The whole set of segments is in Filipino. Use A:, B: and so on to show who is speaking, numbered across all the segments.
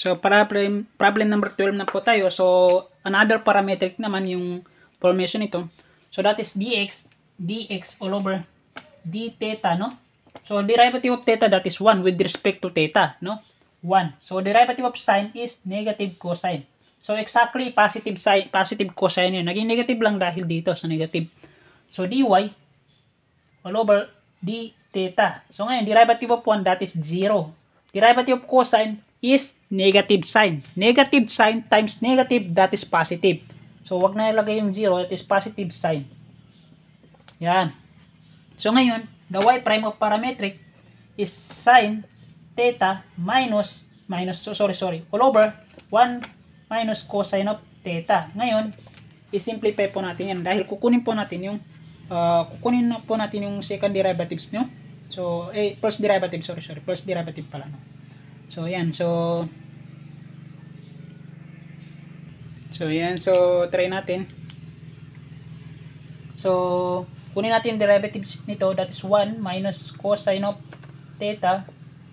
A: So, problem, problem number 12 na po tayo. So, another parametric naman yung formation ito. So, that is dx, dx all over d theta, no? So, derivative of theta, that is 1 with respect to theta, no? 1. So, derivative of sine is negative cosine. So, exactly positive sine, positive cosine yun. Naging negative lang dahil dito sa so negative. So, dy all over d theta. So, ngayon, derivative of 1, that is 0. Derivative of cosine is negative sign. Negative sign times negative, that is positive. So, wag na ilagay yung 0, that is positive sign. Yan. So, ngayon, the y prime of parametric is sine theta minus, minus, so, sorry, sorry, all over 1 minus cosine of theta. Ngayon, isimplify po natin yan dahil kukunin po natin yung, uh, kukunin po natin yung second derivatives nyo. So, eh, first derivative, sorry, sorry. First derivative pala, no? So, yan. So, so, yan. So, try natin. So, kunin natin derivative nito. That is 1 minus cosine of theta.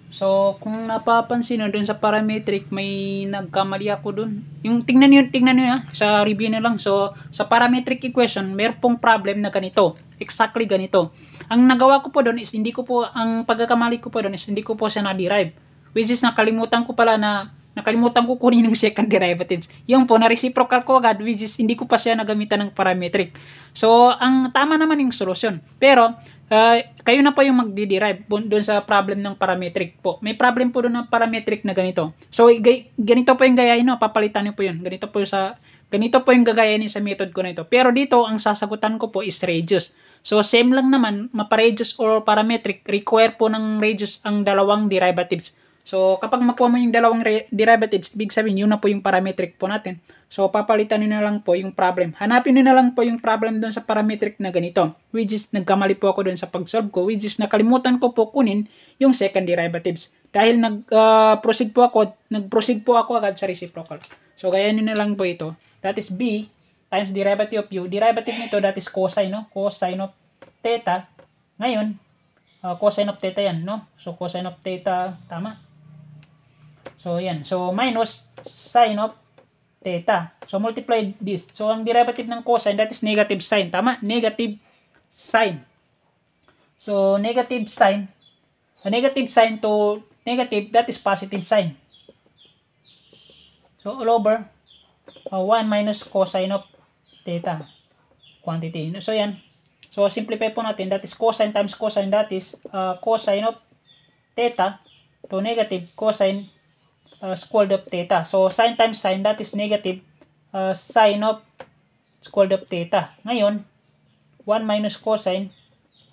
A: So, kung napapansin nyo, dun sa parametric, may nagkamali ako dun. Yung tingnan nyo, tingnan nyo ha, sa review nyo lang. So, sa parametric equation, meron pong problem na ganito exactly ganito. Ang nagawa ko po doon is hindi ko po, ang pagkakamali ko po doon is hindi ko po siya na-derive. Which is nakalimutan ko pala na, nakalimutan ko kunin yung second derivatives. Yung po, na-reciprocal ko agad which is hindi ko pa siya nagamitan ng parametric. So, ang tama naman yung solution. Pero, uh, kayo na pa yung magdi-derive doon sa problem ng parametric po. May problem po doon ng parametric na ganito. So, ganito po yung gayahin no, papalitan niyo po yun. Ganito po sa ganito po yung gagayahin sa method ko na ito. Pero dito, ang sasagutan ko po is radius. So same lang naman, maparadius or parametric, require po ng radius ang dalawang derivatives. So kapag makuha mo yung dalawang derivatives, big sabihin yun na po yung parametric po natin. So papalitan nyo na lang po yung problem. Hanapin nyo na lang po yung problem doon sa parametric na ganito. Which is nagkamali po ako doon sa pag-solve ko. Which is nakalimutan ko po kunin yung second derivatives. Dahil nag-proceed ah, uh, po ako, nag-proceed po ako agad sa reciprocal. So gaya nyo na lang po ito. That is B times derivative of u. Derivative nito that is cosine, no? Cosine of theta. Ngayon, uh, cosine of theta yan, no? So, cosine of theta, tama? So, yan. So, minus sine of theta. So, multiply this. So, ang derivative ng cosine, that is negative sine. Tama? Negative sine. So, negative sine, a negative sine to negative, that is positive sine. So, all over, uh, ah, 1 minus cosine of theta quantity. So, yan. So, simplify po natin. That is cosine times cosine. That is uh, cosine of theta to negative cosine uh, squared of theta. So, sine times sine. That is negative uh, sine of squared of theta. Ngayon, 1 minus cosine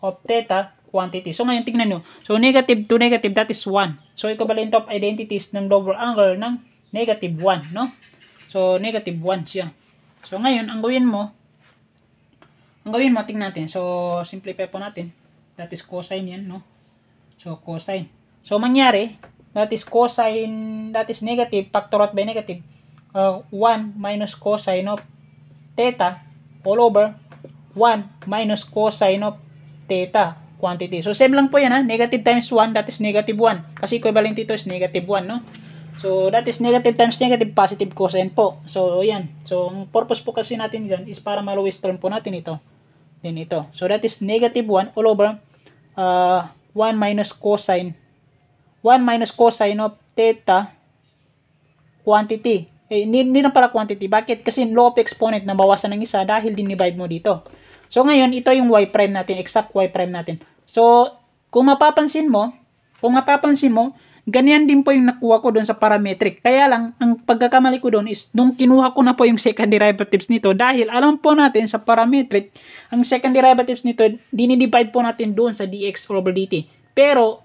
A: of theta quantity. So, ngayon, tignan nyo. So, negative to negative, that is 1. So, equivalent of identities ng lower angle ng negative 1, no? So, negative 1 siya. So, ngayon, ang gawin mo, ang gawin mo, tingnan natin. So, simplify po natin. That is cosine yan, no? So, cosine. So, mangyari, that is cosine, that is negative, factor out by negative, uh, 1 minus cosine of theta all over 1 minus cosine of theta quantity. So, same lang po yan, ha? Negative times 1, that is negative 1. Kasi equivalent ito is negative 1, no? So, that is negative times negative, positive cosine po. So, yan. So, ang purpose po kasi natin dyan is para ma-lowest term po natin ito. Then ito. So, that is negative 1 all over uh, 1 minus cosine 1 minus cosine of theta quantity. Eh, hindi, hindi na para quantity. Bakit? Kasi low of exponent, nabawasan ng isa dahil din divide mo dito. So, ngayon, ito yung y prime natin, exact y prime natin. So, kung mapapansin mo, kung mapapansin mo, Ganyan din po yung nakuha ko doon sa parametric. Kaya lang, ang pagkakamali ko doon is nung kinuha ko na po yung second derivatives nito dahil alam po natin sa parametric, ang second derivatives nito, dinidivide po natin doon sa dx over dt. Pero,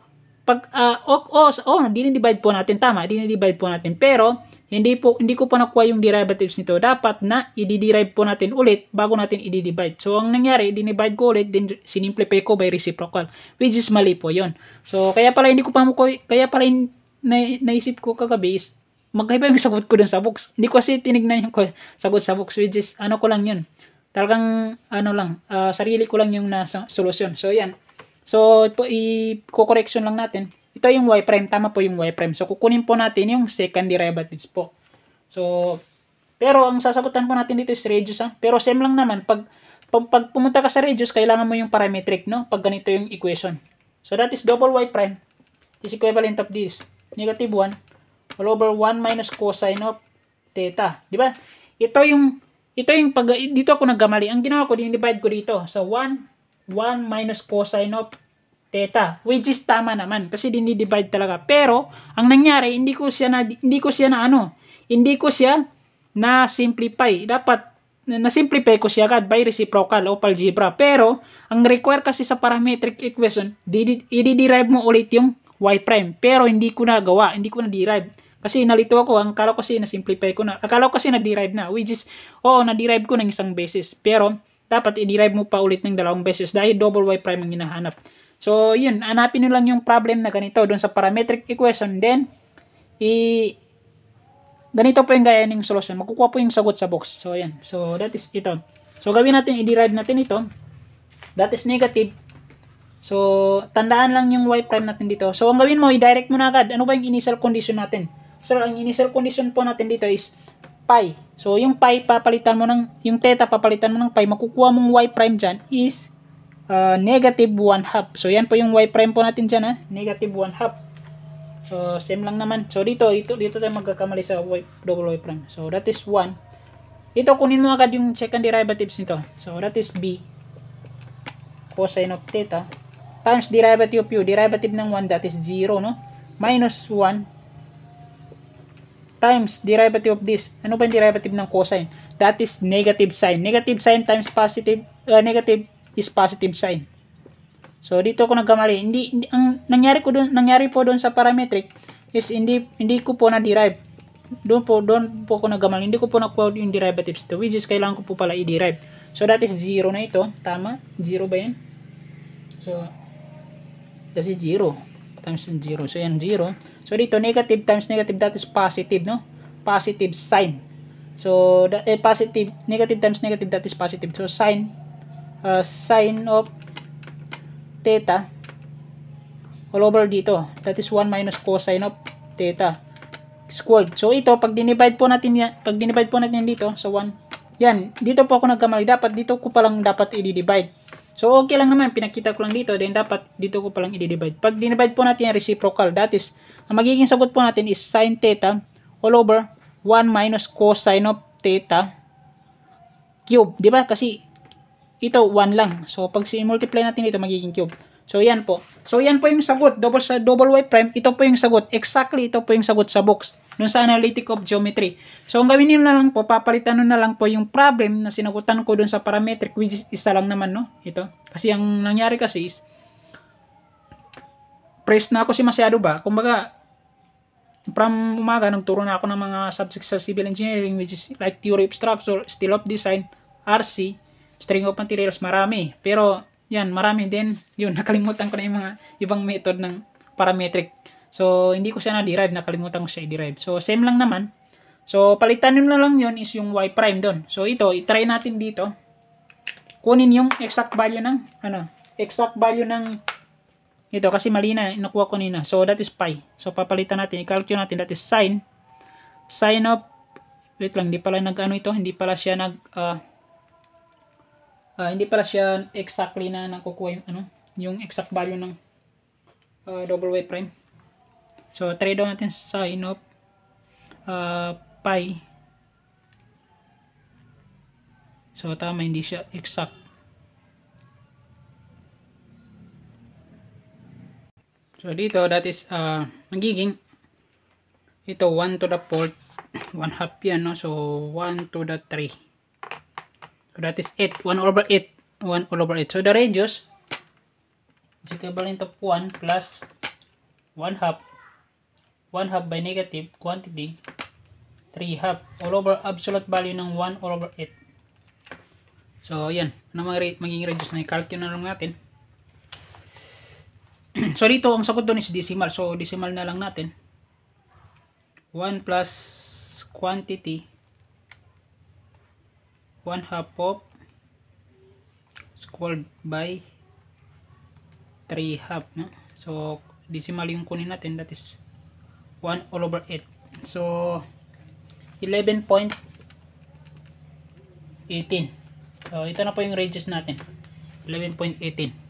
A: pag uh, oh, oh, oh, dinidivide po natin tama, dinidivide po natin pero hindi po hindi ko pa nakuha yung derivatives nito. Dapat na i-derive po natin ulit bago natin i-divide. So ang nangyari, dinivide ko ulit, din sinimplify ko by reciprocal, which is mali po 'yon. So kaya pala hindi ko pa makuha, kaya pala in, na, naisip ko kagabi is magkaiba yung sagot ko dun sa books. Hindi ko kasi tinignan yung sagot sa books, which is ano ko lang 'yon. Talagang ano lang, uh, sarili ko lang yung nasa solusyon. So yan, So, ito, i-correction lang natin. Ito yung y prime. Tama po yung y prime. So, kukunin po natin yung second derivatives po. So, pero ang sasagutan po natin dito is radius. Ha? Pero same lang naman. Pag, pag, pag pumunta ka sa radius, kailangan mo yung parametric, no? Pag ganito yung equation. So, that is double y prime is equivalent of this. Negative 1 all over 1 minus cosine of theta. Di ba? Ito yung, ito yung, pag, dito ako nagkamali. Ang ginawa ko, dinivide ko dito. So, 1 1 minus cosine of theta, which is tama naman kasi dinidivide talaga. Pero ang nangyari, hindi ko siya na hindi ko siya na ano, hindi ko siya na simplify. Dapat na simplify ko siya agad by reciprocal of algebra. Pero ang require kasi sa parametric equation, i-derive mo ulit yung y prime. Pero hindi ko na gawa, hindi ko na derive. Kasi nalito ako, ang akala ko kasi na simplify ko na. Akala ko kasi na derive na, which is oo, na derive ko ng isang basis. Pero dapat i-derive mo pa ulit ng dalawang beses dahil double y prime ang hinahanap. So, yun, hanapin nyo lang yung problem na ganito doon sa parametric equation. Then, i ganito po yung gaya ng solution. Makukuha po yung sagot sa box. So, yan. So, that is ito. So, gawin natin, i-derive natin ito. That is negative. So, tandaan lang yung y prime natin dito. So, ang gawin mo, i-direct mo na agad. Ano ba yung initial condition natin? So, ang initial condition po natin dito is pi So, yung pi papalitan mo ng, yung theta papalitan mo ng pi, makukuha mong y prime dyan is uh, negative 1 half. So, yan po yung y prime po natin dyan ha, negative 1 half. So, same lang naman. So, dito, dito, dito tayo magkakamali sa y, double y prime. So, that is 1. Ito, kunin mo agad yung second derivatives nito. So, that is b cosine of theta times derivative of u. Derivative ng 1, that is 0, no? Minus 1 times derivative of this. Ano ba yung derivative ng cosine? That is negative sine. Negative sine times positive, uh, negative is positive sine. So dito ako nagkamali. Hindi, hindi ang nangyari ko dun, nangyari po doon sa parametric is hindi hindi ko po na derive. Doon po doon po ako nagkamali. Hindi ko po na-quote yung derivatives to which is kailangan ko po pala i-derive. So that is 0 na ito, tama? 0 ba 'yan? So kasi 0 times 0. So, yan 0. So, dito, negative times negative, that is positive, no? Positive sign. So, that, eh, positive, negative times negative, that is positive. So, sign, uh, sine of theta all over dito. That is 1 minus cosine of theta squared. So, ito, pag dinivide po natin yan, pag dinivide po natin dito sa 1, yan, dito po ako nagkamali. Dapat dito ko palang dapat i-divide. So, okay lang naman. Pinakita ko lang dito. Then, dapat dito ko palang i-divide. Pag dinivide po natin yung reciprocal, that is, ang magiging sagot po natin is sine theta all over 1 minus cosine of theta cube. ba diba? Kasi ito 1 lang. So, pag si-multiply natin dito, magiging cube. So, yan po. So, yan po yung sagot. Double sa double y prime, ito po yung sagot. Exactly, ito po yung sagot sa box dun sa analytic of geometry. So, ang gawin nyo na lang po, papalitan nyo na lang po yung problem na sinagutan ko dun sa parametric, which is isa lang naman, no? Ito. Kasi ang nangyari kasi is, press na ako si masyado ba? Kumbaga, from umaga, nagturo na ako ng mga subjects sa civil engineering, which is like theory of structure, steel of design, RC, string of materials, marami. Pero, yan, marami din. Yun, nakalimutan ko na yung mga ibang method ng parametric. So, hindi ko siya na-derive. Nakalimutan ko siya i-derive. So, same lang naman. So, palitan nyo na lang yon is yung y prime doon. So, ito, itry natin dito. Kunin yung exact value ng, ano, exact value ng ito kasi mali na, nakuha ko nina. So, that is pi. So, papalitan natin. I-calculate natin. That is sine. Sine of, wait lang, hindi pala nag-ano ito. Hindi pala siya nag, uh, uh, hindi pala siya exactly na nakukuha yung, ano, yung exact value ng uh, double y prime. So, try daw natin sa sine of uh, pi. So, tama, hindi siya exact. So, dito, that is, uh, magiging, ito, 1 to the 4 1 half yan, no? So, 1 to the 3. So, that is 8, 1 over 8, 1 all over 8. So, the radius is equivalent of 1 plus 1 half 1 half by negative quantity 3 half all over absolute value ng 1 all over 8 so yan ano mga magiging radius na i-calculate na lang natin so dito ang sagot doon is decimal so decimal na lang natin 1 plus quantity 1 half of squared by 3 half no? so decimal yung kunin natin that is 1 all over 8 so 11.18 so ito na po yung ranges natin 11.18